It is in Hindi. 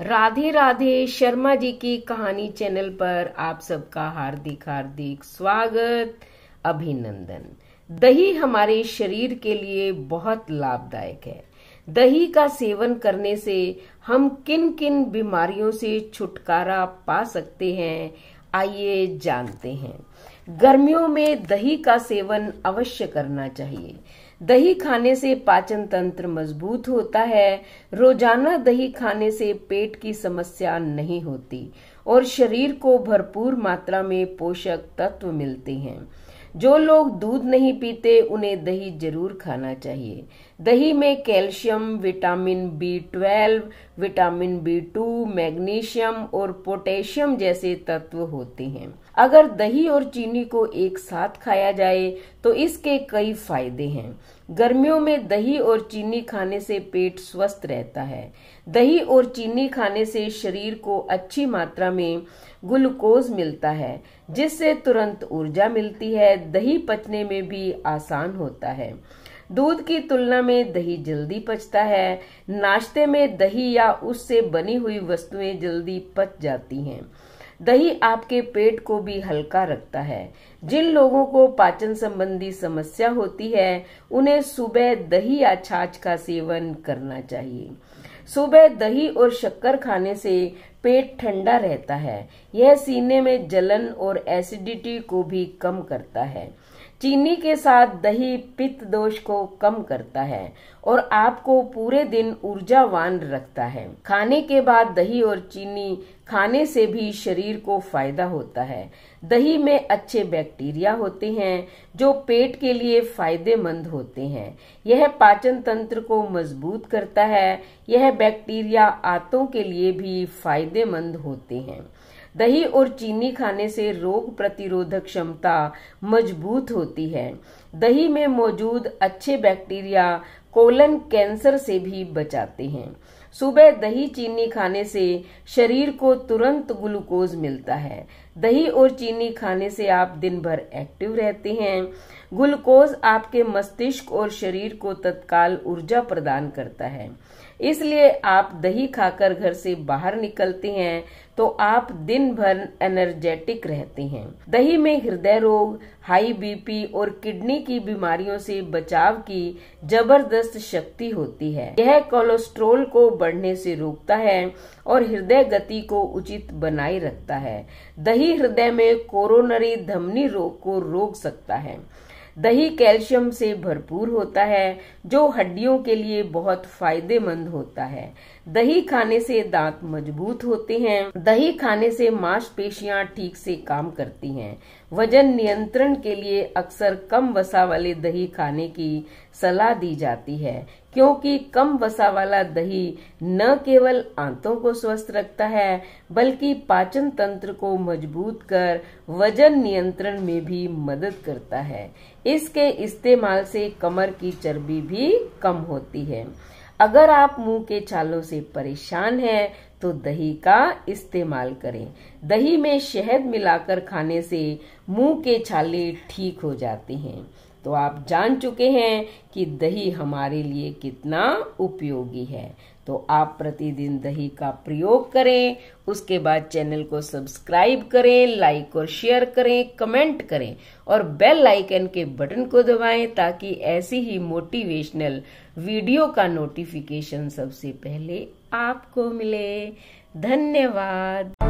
राधे राधे शर्मा जी की कहानी चैनल पर आप सबका हार्दिक हार्दिक स्वागत अभिनंदन दही हमारे शरीर के लिए बहुत लाभदायक है दही का सेवन करने से हम किन किन बीमारियों से छुटकारा पा सकते हैं आइए जानते हैं गर्मियों में दही का सेवन अवश्य करना चाहिए दही खाने से पाचन तंत्र मजबूत होता है रोजाना दही खाने से पेट की समस्या नहीं होती और शरीर को भरपूर मात्रा में पोषक तत्व मिलते हैं जो लोग दूध नहीं पीते उन्हें दही जरूर खाना चाहिए दही में calcium vitamin B twelve vitamin B two magnesium और पोटेशियम जैसे तत्व होते हैं अगर दही और चीनी को एक साथ खाया जाए तो इसके कई फायदे हैं गर्मियों में दही और चीनी खाने से पेट स्वस्थ रहता है दही और चीनी खाने से शरीर को अच्छी मात्रा में ग्लूकोज मिलता है जिससे तुरंत ऊर्जा मिलती है दही पचने में भी आसान होता है दूध की तुलना में दही जल्दी पचता है नाश्ते में दही या उससे बनी हुई वस्तुएं जल्दी पच जाती हैं दही आपके पेट को भी हल्का रखता है जिन लोगों को पाचन संबंधी समस्या होती है उन्हें सुबह दही या छाछ का सेवन करना चाहिए सुबह दही और शक्कर खाने से पेट ठंडा रहता है यह सीने में जलन और एसिडिटी को भी कम करता है चीनी के साथ दही पित्त दोष को कम करता है और आपको पूरे दिन ऊर्जावान रखता है खाने के बाद दही और चीनी खाने से भी शरीर को फायदा होता है दही में अच्छे बैक्टीरिया होते हैं जो पेट के लिए फायदेमंद होते हैं यह पाचन तंत्र को मजबूत करता है यह बैक्टीरिया आंतों के लिए भी फायदेमंद होते हैं दही और चीनी खाने से रोग प्रतिरोधक क्षमता मजबूत होती है दही में मौजूद अच्छे बैक्टीरिया कोलन कैंसर से भी बचाते हैं सुबह दही चीनी खाने से शरीर को तुरंत ग्लूकोज मिलता है दही और चीनी खाने से आप दिन भर एक्टिव रहते हैं ग्लूकोज आपके मस्तिष्क और शरीर को तत्काल ऊर्जा प्रदान करता है इसलिए आप दही खाकर घर से बाहर निकलते हैं तो आप दिन भर एनर्जेटिक रहते हैं दही में हृदय रोग हाई बीपी और किडनी की बीमारियों से बचाव की जबरदस्त शक्ति होती है यह कोलेस्ट्रोल को बढ़ने से रोकता है और हृदय गति को उचित बनाए रखता है दही दही हृदय में कोरोनरी धमनी रोग को रोक सकता है दही कैल्शियम से भरपूर होता है जो हड्डियों के लिए बहुत फायदेमंद होता है दही खाने से दांत मजबूत होते हैं दही खाने से मांसपेशियां ठीक से काम करती हैं वजन नियंत्रण के लिए अक्सर कम वसा वाले दही खाने की सलाह दी जाती है क्योंकि कम वसा वाला दही न केवल आंतों को स्वस्थ रखता है बल्कि पाचन तंत्र को मजबूत कर वजन नियंत्रण में भी मदद करता है इसके इस्तेमाल से कमर की चर्बी भी कम होती है अगर आप मुंह के छालों से परेशान हैं तो दही का इस्तेमाल करें दही में शहद मिलाकर खाने से मुंह के छाले ठीक हो जाते हैं तो आप जान चुके हैं कि दही हमारे लिए कितना उपयोगी है तो आप प्रतिदिन दही का प्रयोग करें उसके बाद चैनल को सब्सक्राइब करें लाइक और शेयर करें कमेंट करें और बेल आइकन के बटन को दबाएं ताकि ऐसी ही मोटिवेशनल वीडियो का नोटिफिकेशन सबसे पहले आपको मिले धन्यवाद